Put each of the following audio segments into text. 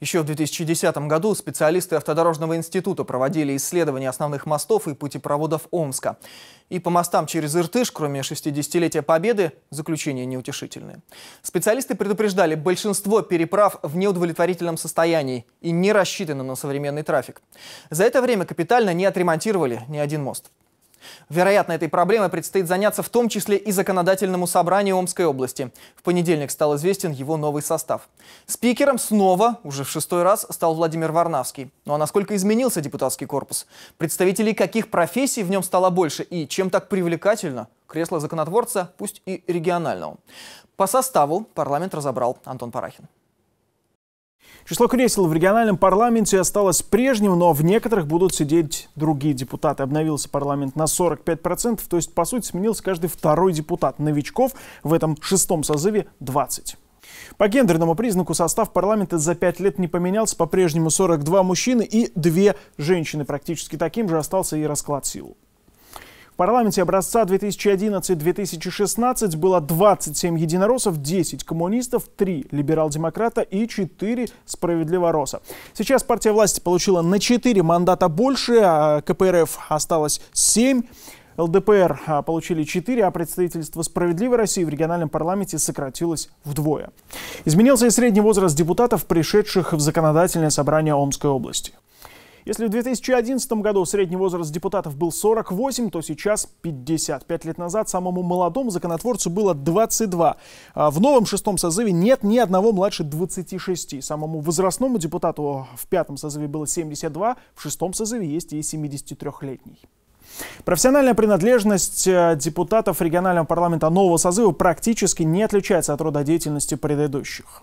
Еще в 2010 году специалисты Автодорожного института проводили исследования основных мостов и путепроводов Омска. И по мостам через Иртыш, кроме 60-летия Победы, заключения неутешительные. Специалисты предупреждали, большинство переправ в неудовлетворительном состоянии и не рассчитаны на современный трафик. За это время капитально не отремонтировали ни один мост. Вероятно, этой проблемой предстоит заняться в том числе и законодательному собранию Омской области. В понедельник стал известен его новый состав. Спикером снова, уже в шестой раз, стал Владимир Варнавский. Ну а насколько изменился депутатский корпус? Представителей каких профессий в нем стало больше и чем так привлекательно кресло законотворца, пусть и регионального? По составу парламент разобрал Антон Парахин. Число кресел в региональном парламенте осталось прежним, но в некоторых будут сидеть другие депутаты. Обновился парламент на 45%, то есть, по сути, сменился каждый второй депутат. Новичков в этом шестом созыве 20. По гендерному признаку состав парламента за пять лет не поменялся. По-прежнему 42 мужчины и две женщины. Практически таким же остался и расклад сил парламенте образца 2011-2016 было 27 единороссов, 10 коммунистов, 3 либерал-демократа и 4 справедливороса. Сейчас партия власти получила на 4 мандата больше, а КПРФ осталось 7. ЛДПР а, получили 4, а представительство «Справедливой России» в региональном парламенте сократилось вдвое. Изменился и средний возраст депутатов, пришедших в законодательное собрание Омской области. Если в 2011 году средний возраст депутатов был 48, то сейчас 50. Пять лет назад самому молодому законотворцу было 22. А в новом шестом созыве нет ни одного младше 26. Самому возрастному депутату в пятом созыве было 72, в шестом созыве есть и 73-летний. Профессиональная принадлежность э, депутатов регионального парламента нового созыва практически не отличается от рода деятельности предыдущих.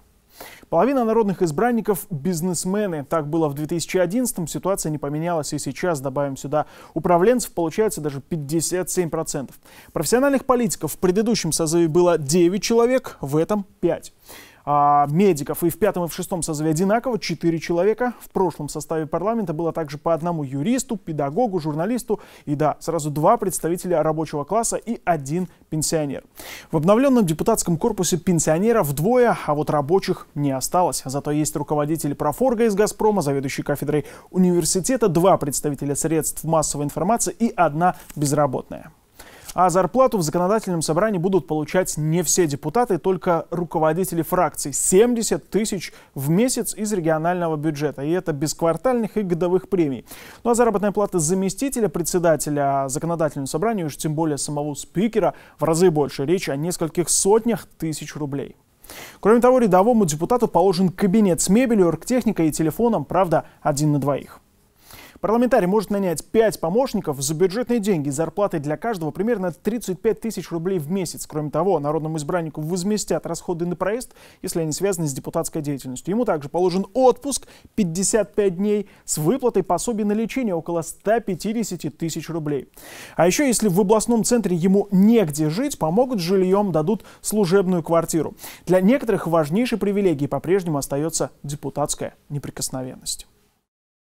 Половина народных избранников – бизнесмены. Так было в 2011-м, ситуация не поменялась и сейчас, добавим сюда управленцев, получается даже 57%. Профессиональных политиков в предыдущем созыве было 9 человек, в этом 5. А, медиков. И в пятом и в шестом созыве одинаково четыре человека. В прошлом составе парламента было также по одному юристу, педагогу, журналисту и, да, сразу два представителя рабочего класса и один пенсионер. В обновленном депутатском корпусе пенсионеров вдвое, а вот рабочих не осталось. Зато есть руководитель профорга из «Газпрома», заведующий кафедрой университета, два представителя средств массовой информации и одна безработная. А зарплату в законодательном собрании будут получать не все депутаты, только руководители фракций. 70 тысяч в месяц из регионального бюджета. И это без квартальных и годовых премий. Ну а заработная плата заместителя председателя законодательного собрания, уж тем более самого спикера, в разы больше. Речь о нескольких сотнях тысяч рублей. Кроме того, рядовому депутату положен кабинет с мебелью, оргтехникой и телефоном, правда, один на двоих. Парламентарий может нанять 5 помощников за бюджетные деньги, зарплаты для каждого примерно 35 тысяч рублей в месяц. Кроме того, народному избраннику возместят расходы на проезд, если они связаны с депутатской деятельностью. Ему также положен отпуск 55 дней с выплатой пособий на лечение около 150 тысяч рублей. А еще, если в областном центре ему негде жить, помогут жильем, дадут служебную квартиру. Для некоторых важнейшей привилегией по-прежнему остается депутатская неприкосновенность.